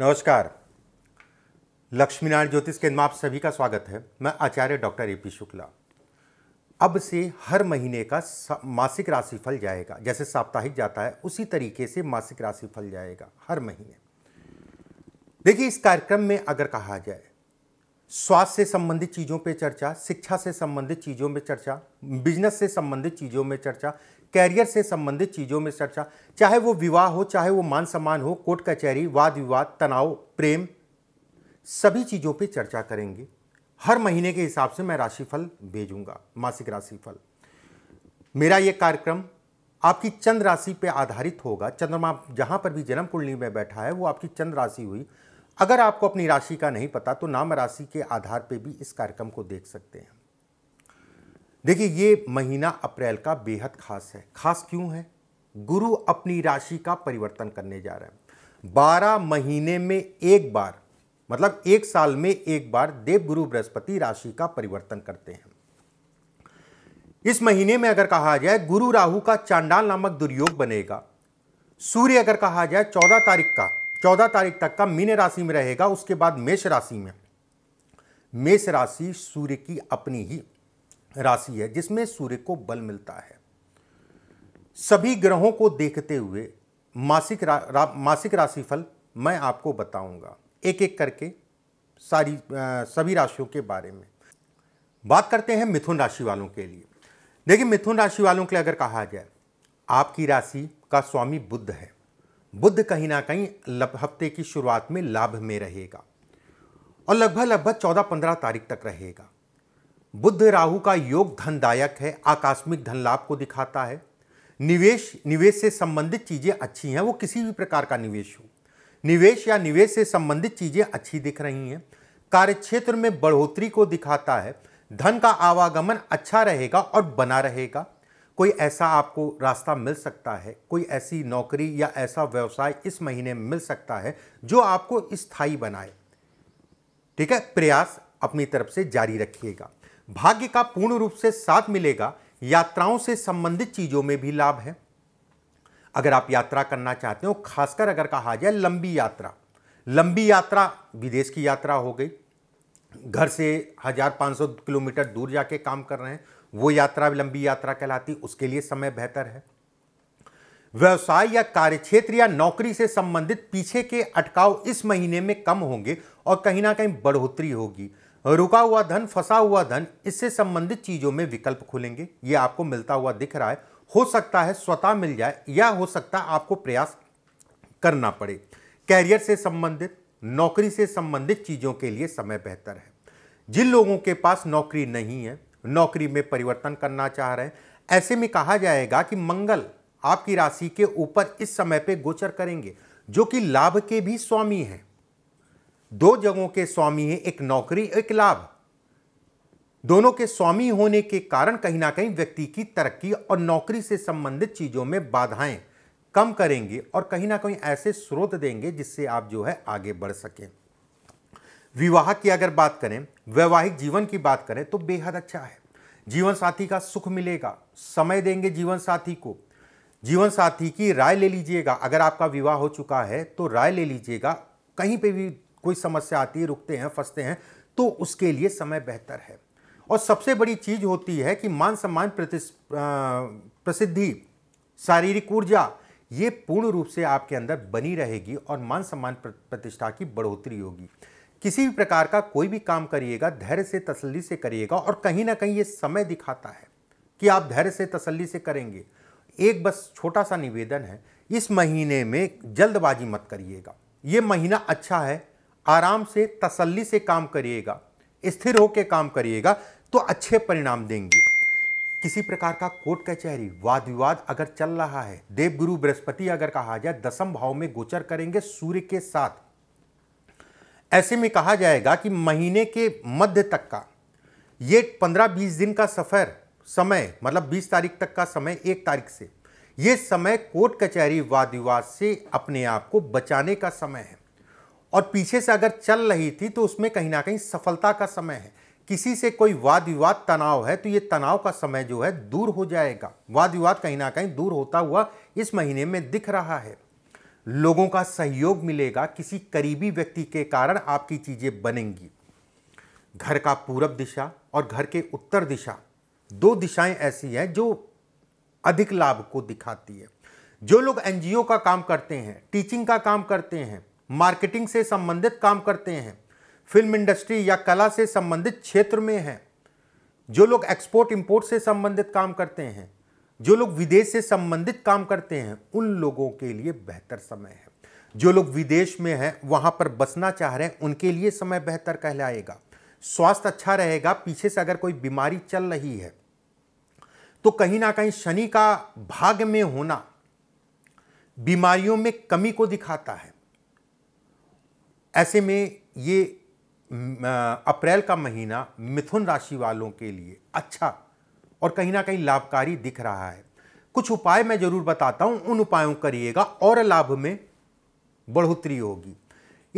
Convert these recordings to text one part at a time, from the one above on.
नमस्कार लक्ष्मीनारायण ज्योतिष केंद्र में आप सभी का स्वागत है मैं Acharya doctor A P Shukla अब से हर महीने का मासिक राशिफल जाएगा जैसे साप्ताहिक जाता है उसी तरीके से मासिक राशिफल जाएगा हर महीने देखिए इस कार्यक्रम में अगर कहा जाए स्वास्थ्य से संबंधित चीज़ों पे चर्चा शिक्षा से संबंधित चीज़ों में चर्चा बिजनेस से संबंधित चीज़ों में चर्चा कैरियर से संबंधित चीज़ों में चर्चा चाहे वो विवाह हो चाहे वो मान सम्मान हो कोर्ट कचहरी वाद विवाद तनाव प्रेम सभी चीज़ों पे चर्चा करेंगे हर महीने के हिसाब से मैं राशिफल भेजूंगा मासिक राशिफल मेरा ये कार्यक्रम आपकी चंद्र राशि पे आधारित होगा चंद्रमा जहाँ पर भी जन्म कुंडली में बैठा है वो आपकी चंद्र राशि हुई अगर आपको अपनी राशि का नहीं पता तो नाम राशि के आधार पर भी इस कार्यक्रम को देख सकते हैं देखिए ये महीना अप्रैल का बेहद खास है खास क्यों है गुरु अपनी राशि का परिवर्तन करने जा रहे हैं बारह महीने में एक बार मतलब एक साल में एक बार देव गुरु बृहस्पति राशि का परिवर्तन करते हैं इस महीने में अगर कहा जाए गुरु राहु का चांडाल नामक दुर्योग बनेगा सूर्य अगर कहा जाए चौदह तारीख का चौदह तारीख तक का मीन राशि में रहेगा उसके बाद मेष राशि में मेष राशि सूर्य की अपनी ही राशि है जिसमें सूर्य को बल मिलता है सभी ग्रहों को देखते हुए मासिक रा, रा, मासिक राशिफल मैं आपको बताऊंगा एक एक करके सारी आ, सभी राशियों के बारे में बात करते हैं मिथुन राशि वालों के लिए देखिए मिथुन राशि वालों के लिए अगर कहा जाए आपकी राशि का स्वामी बुद्ध है बुद्ध कहीं ना कहीं हफ्ते की शुरुआत में लाभ में रहेगा और लगभग लगभग चौदह पंद्रह तारीख तक रहेगा बुद्ध राहु का योग धनदायक है आकस्मिक धन लाभ को दिखाता है निवेश निवेश से संबंधित चीज़ें अच्छी हैं वो किसी भी प्रकार का निवेश हो निवेश या निवेश से संबंधित चीज़ें अच्छी दिख रही हैं कार्यक्षेत्र में बढ़ोतरी को दिखाता है धन का आवागमन अच्छा रहेगा और बना रहेगा कोई ऐसा आपको रास्ता मिल सकता है कोई ऐसी नौकरी या ऐसा व्यवसाय इस महीने मिल सकता है जो आपको स्थायी बनाए ठीक है प्रयास अपनी तरफ से जारी रखिएगा भाग्य का पूर्ण रूप से साथ मिलेगा यात्राओं से संबंधित चीज़ों में भी लाभ है अगर आप यात्रा करना चाहते हो खासकर अगर कहा जाए लंबी यात्रा लंबी यात्रा विदेश की यात्रा हो गई घर से हज़ार पाँच सौ किलोमीटर दूर जाके काम कर रहे हैं वो यात्रा लंबी यात्रा कहलाती उसके लिए समय बेहतर है व्यवसाय या कार्यक्षेत्र या नौकरी से संबंधित पीछे के अटकाव इस महीने में कम होंगे और कहीं ना कहीं बढ़ोतरी होगी रुका हुआ धन फंसा हुआ धन इससे संबंधित चीज़ों में विकल्प खुलेंगे ये आपको मिलता हुआ दिख रहा है हो सकता है स्वतः मिल जाए या हो सकता है आपको प्रयास करना पड़े कैरियर से संबंधित नौकरी से संबंधित चीज़ों के लिए समय बेहतर है जिन लोगों के पास नौकरी नहीं है नौकरी में परिवर्तन करना चाह रहे हैं ऐसे में कहा जाएगा कि मंगल आपकी राशि के ऊपर इस समय पे गोचर करेंगे जो कि लाभ के भी स्वामी हैं दो जगहों के स्वामी हैं एक नौकरी एक लाभ दोनों के स्वामी होने के कारण कहीं ना कहीं व्यक्ति की तरक्की और नौकरी से संबंधित चीज़ों में बाधाएं कम करेंगे और कहीं ना कहीं ऐसे स्रोत देंगे जिससे आप जो है आगे बढ़ सकें विवाह की अगर बात करें वैवाहिक जीवन की बात करें तो बेहद अच्छा है जीवन साथी का सुख मिलेगा समय देंगे जीवन साथी को जीवन साथी की राय ले लीजिएगा अगर आपका विवाह हो चुका है तो राय ले लीजिएगा कहीं पे भी कोई समस्या आती है रुकते हैं फंसते हैं तो उसके लिए समय बेहतर है और सबसे बड़ी चीज़ होती है कि मान सम्मान प्रसिद्धि शारीरिक ऊर्जा ये पूर्ण रूप से आपके अंदर बनी रहेगी और मान सम्मान प्रतिष्ठा की बढ़ोतरी होगी किसी भी प्रकार का कोई भी काम करिएगा धैर्य से तसल्ली से करिएगा और कहीं ना कहीं ये समय दिखाता है कि आप धैर्य से तसल्ली से करेंगे एक बस छोटा सा निवेदन है इस महीने में जल्दबाजी मत करिएगा ये महीना अच्छा है आराम से तसल्ली से काम करिएगा स्थिर होकर काम करिएगा तो अच्छे परिणाम देंगे किसी प्रकार का कोर्ट कचहरी वाद विवाद अगर चल रहा है देवगुरु बृहस्पति अगर कहा जाए दसम भाव में गोचर करेंगे सूर्य के साथ ऐसे में कहा जाएगा कि महीने के मध्य तक का ये पंद्रह बीस दिन का सफ़र समय मतलब बीस तारीख तक का समय एक तारीख से ये समय कोर्ट कचहरी वाद विवाद से अपने आप को बचाने का समय है और पीछे से अगर चल रही थी तो उसमें कहीं ना कहीं सफलता का समय है किसी से कोई वाद विवाद तनाव है तो ये तनाव का समय जो है दूर हो जाएगा वाद विवाद कहीं ना कहीं दूर होता हुआ इस महीने में दिख रहा है लोगों का सहयोग मिलेगा किसी करीबी व्यक्ति के कारण आपकी चीज़ें बनेंगी घर का पूरब दिशा और घर के उत्तर दिशा दो दिशाएं ऐसी हैं जो अधिक लाभ को दिखाती है जो लोग एनजीओ का काम करते हैं टीचिंग का काम करते हैं मार्केटिंग से संबंधित काम करते हैं फिल्म इंडस्ट्री या कला से संबंधित क्षेत्र में हैं जो लोग एक्सपोर्ट इंपोर्ट से संबंधित काम करते हैं जो लोग विदेश से संबंधित काम करते हैं उन लोगों के लिए बेहतर समय है जो लोग विदेश में हैं वहाँ पर बसना चाह रहे हैं उनके लिए समय बेहतर कहलाएगा स्वास्थ्य अच्छा रहेगा पीछे से अगर कोई बीमारी चल रही है तो कहीं ना कहीं शनि का भाग्य में होना बीमारियों में कमी को दिखाता है ऐसे में ये अप्रैल का महीना मिथुन राशि वालों के लिए अच्छा और कहीं ना कहीं लाभकारी दिख रहा है कुछ उपाय मैं जरूर बताता हूँ उन उपायों करिएगा और लाभ में बढ़ोतरी होगी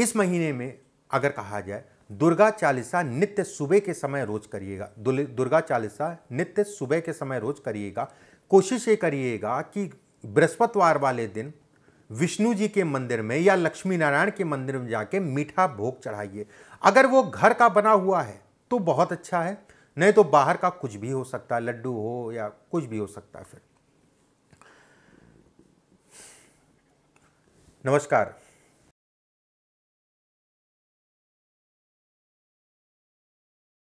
इस महीने में अगर कहा जाए दुर्गा चालीसा नित्य सुबह के समय रोज करिएगा दुर्गा चालीसा नित्य सुबह के समय रोज करिएगा कोशिश ये करिएगा कि बृहस्पतिवार वाले दिन विष्णु जी के मंदिर में या लक्ष्मी नारायण के मंदिर में जाके मीठा भोग चढ़ाइए अगर वो घर का बना हुआ है तो बहुत अच्छा है नहीं तो बाहर का कुछ भी हो सकता है लड्डू हो या कुछ भी हो सकता है फिर नमस्कार